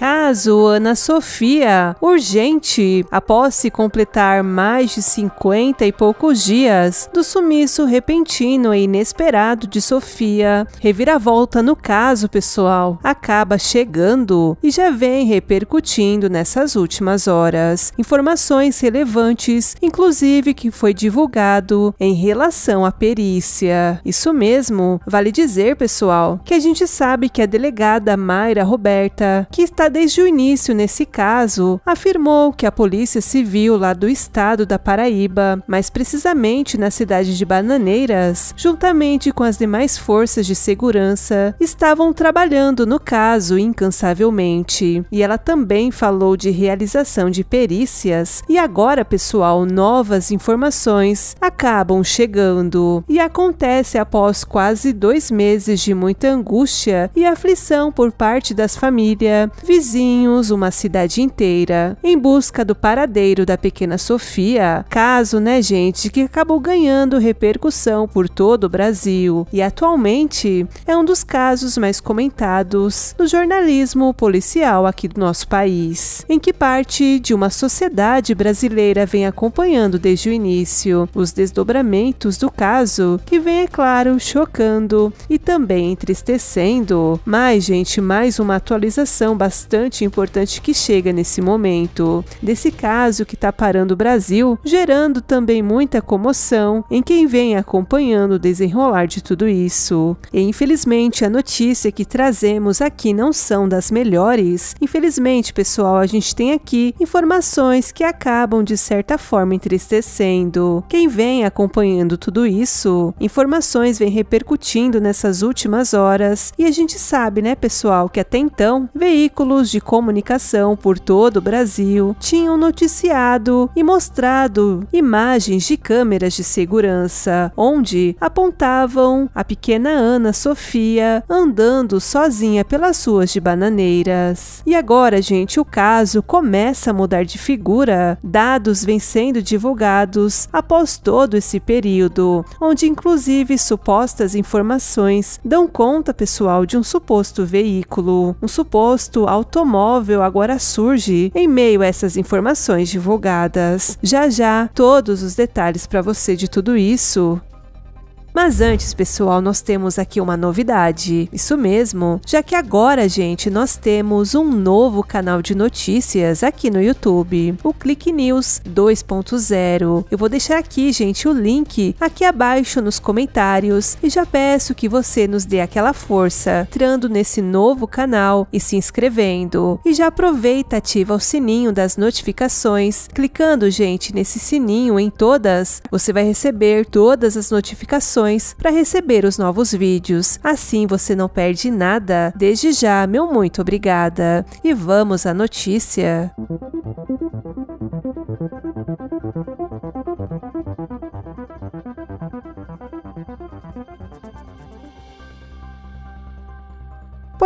caso, Ana Sofia, urgente, após se completar mais de 50 e poucos dias do sumiço repentino e inesperado de Sofia. Reviravolta no caso, pessoal, acaba chegando e já vem repercutindo nessas últimas horas. Informações relevantes, inclusive que foi divulgado em relação à perícia. Isso mesmo, vale dizer, pessoal, que a gente sabe que a delegada Mayra Roberta, que está desde o início nesse caso, afirmou que a Polícia Civil lá do estado da Paraíba, mais precisamente na cidade de Bananeiras, juntamente com as demais forças de segurança, estavam trabalhando no caso incansavelmente. E ela também falou de realização de perícias e agora, pessoal, novas informações acabam chegando. E acontece após quase dois meses de muita angústia e aflição por parte das famílias, vizinhos, uma cidade inteira, em busca do paradeiro da pequena Sofia. Caso, né, gente, que acabou ganhando repercussão por todo o Brasil e atualmente é um dos casos mais comentados no jornalismo policial aqui do nosso país, em que parte de uma sociedade brasileira vem acompanhando desde o início os desdobramentos do caso, que vem, é claro, chocando e também entristecendo. Mas, gente, mais uma atualização bastante bastante importante que chega nesse momento, desse caso que está parando o Brasil, gerando também muita comoção em quem vem acompanhando o desenrolar de tudo isso. E infelizmente a notícia que trazemos aqui não são das melhores. Infelizmente, pessoal, a gente tem aqui informações que acabam de certa forma entristecendo. Quem vem acompanhando tudo isso, informações vem repercutindo nessas últimas horas e a gente sabe, né, pessoal, que até então veículos veículos de comunicação por todo o Brasil tinham noticiado e mostrado imagens de câmeras de segurança, onde apontavam a pequena Ana Sofia andando sozinha pelas ruas de Bananeiras. E agora, gente, o caso começa a mudar de figura, dados vêm sendo divulgados após todo esse período, onde inclusive supostas informações dão conta pessoal de um suposto veículo, um suposto automóvel automóvel agora surge em meio a essas informações divulgadas. Já já, todos os detalhes para você de tudo isso. Mas antes, pessoal, nós temos aqui uma novidade. Isso mesmo, já que agora, gente, nós temos um novo canal de notícias aqui no YouTube, o Click News 2.0. Eu vou deixar aqui, gente, o link aqui abaixo nos comentários e já peço que você nos dê aquela força entrando nesse novo canal e se inscrevendo. E já aproveita, ativa o sininho das notificações. Clicando, gente, nesse sininho em todas, você vai receber todas as notificações notificações para receber os novos vídeos. Assim você não perde nada. Desde já, meu muito obrigada. E vamos à notícia.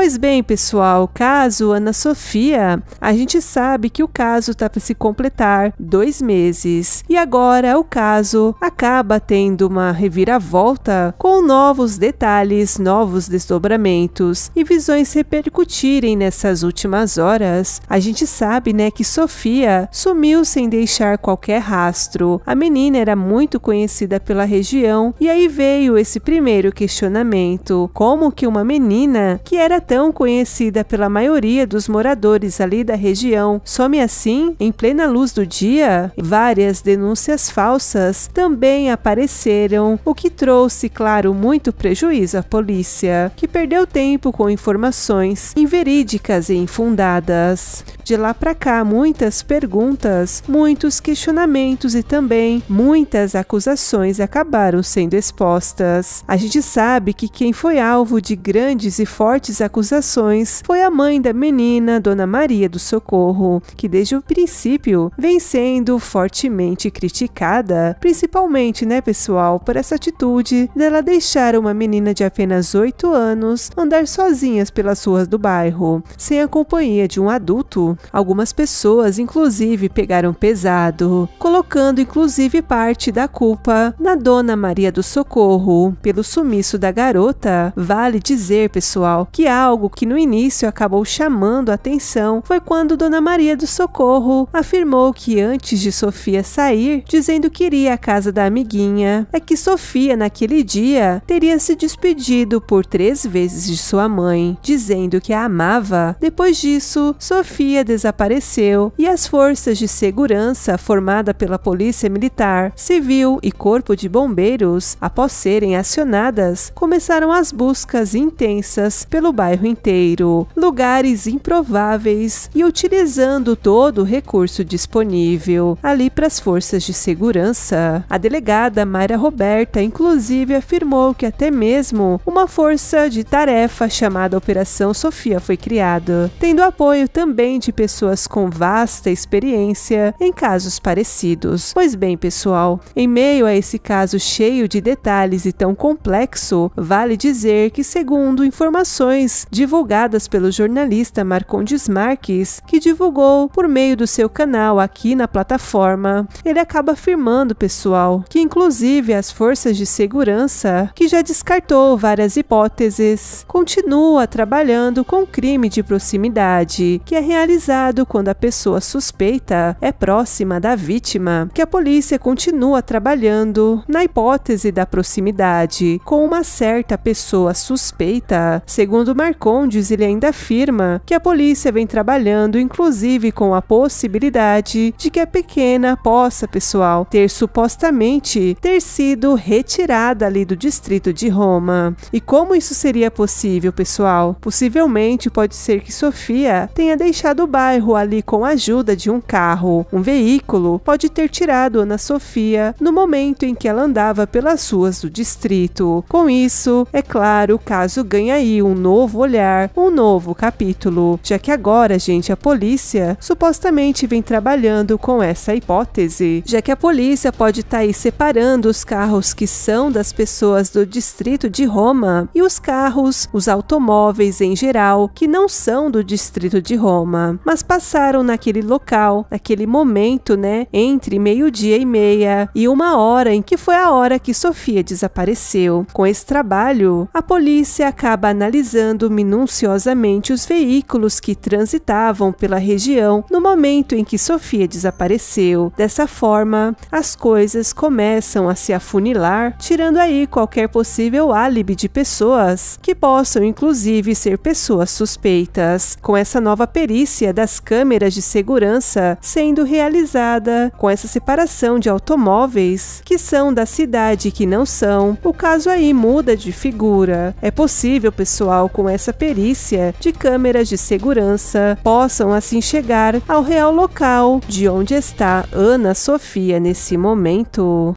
Pois bem, pessoal, caso Ana Sofia, a gente sabe que o caso está para se completar dois meses. E agora o caso acaba tendo uma reviravolta com novos detalhes, novos desdobramentos e visões repercutirem nessas últimas horas. A gente sabe, né, que Sofia sumiu sem deixar qualquer rastro. A menina era muito conhecida pela região e aí veio esse primeiro questionamento: como que uma menina que era Tão conhecida pela maioria dos moradores ali da região, some assim, em plena luz do dia, várias denúncias falsas também apareceram, o que trouxe, claro, muito prejuízo à polícia, que perdeu tempo com informações inverídicas e infundadas. De lá para cá, muitas perguntas, muitos questionamentos e também muitas acusações acabaram sendo expostas. A gente sabe que quem foi alvo de grandes e fortes acusações foi a mãe da menina, Dona Maria do Socorro, que desde o princípio vem sendo fortemente criticada, principalmente, né, pessoal, por essa atitude dela deixar uma menina de apenas 8 anos andar sozinhas pelas ruas do bairro, sem a companhia de um adulto Algumas pessoas, inclusive, pegaram pesado, colocando inclusive parte da culpa na Dona Maria do Socorro pelo sumiço da garota. Vale dizer, pessoal, que algo que no início acabou chamando a atenção foi quando Dona Maria do Socorro afirmou que antes de Sofia sair, dizendo que iria à casa da amiguinha, é que Sofia naquele dia teria se despedido por três vezes de sua mãe, dizendo que a amava. Depois disso, Sofia desapareceu e as forças de segurança, formada pela Polícia Militar, Civil e Corpo de Bombeiros, após serem acionadas, começaram as buscas intensas pelo bairro inteiro, lugares improváveis e utilizando todo o recurso disponível ali para as forças de segurança. A delegada Mayra Roberta, inclusive, afirmou que até mesmo uma força de tarefa chamada Operação Sofia foi criada, tendo apoio também de pessoas com vasta experiência em casos parecidos. Pois bem, pessoal, em meio a esse caso cheio de detalhes e tão complexo, vale dizer que, segundo informações divulgadas pelo jornalista Marcondes Marques, que divulgou por meio do seu canal aqui na plataforma, ele acaba afirmando, pessoal, que inclusive as forças de segurança, que já descartou várias hipóteses, continua trabalhando com crime de proximidade, que é realizado quando a pessoa suspeita é próxima da vítima, que a polícia continua trabalhando na hipótese da proximidade com uma certa pessoa suspeita. Segundo Marcondes, ele ainda afirma que a polícia vem trabalhando inclusive com a possibilidade de que a pequena possa, pessoal, ter supostamente ter sido retirada ali do distrito de Roma. E como isso seria possível, pessoal? Possivelmente pode ser que Sofia tenha deixado bairro ali com a ajuda de um carro. Um veículo pode ter tirado Ana Sofia no momento em que ela andava pelas ruas do distrito. Com isso, é claro, o caso ganha aí um novo olhar, um novo capítulo, já que agora, gente, a polícia supostamente vem trabalhando com essa hipótese, já que a polícia pode estar tá aí separando os carros que são das pessoas do distrito de Roma e os carros, os automóveis em geral, que não são do distrito de Roma mas passaram naquele local, naquele momento, né, entre meio-dia e meia e uma hora em que foi a hora que Sofia desapareceu. Com esse trabalho, a polícia acaba analisando minuciosamente os veículos que transitavam pela região no momento em que Sofia desapareceu. Dessa forma, as coisas começam a se afunilar, tirando aí qualquer possível álibi de pessoas que possam, inclusive, ser pessoas suspeitas. Com essa nova perícia, vigilância das câmeras de segurança sendo realizada, com essa separação de automóveis que são da cidade e que não são, o caso aí muda de figura. É possível, pessoal, com essa perícia de câmeras de segurança, possam assim chegar ao real local de onde está Ana Sofia nesse momento.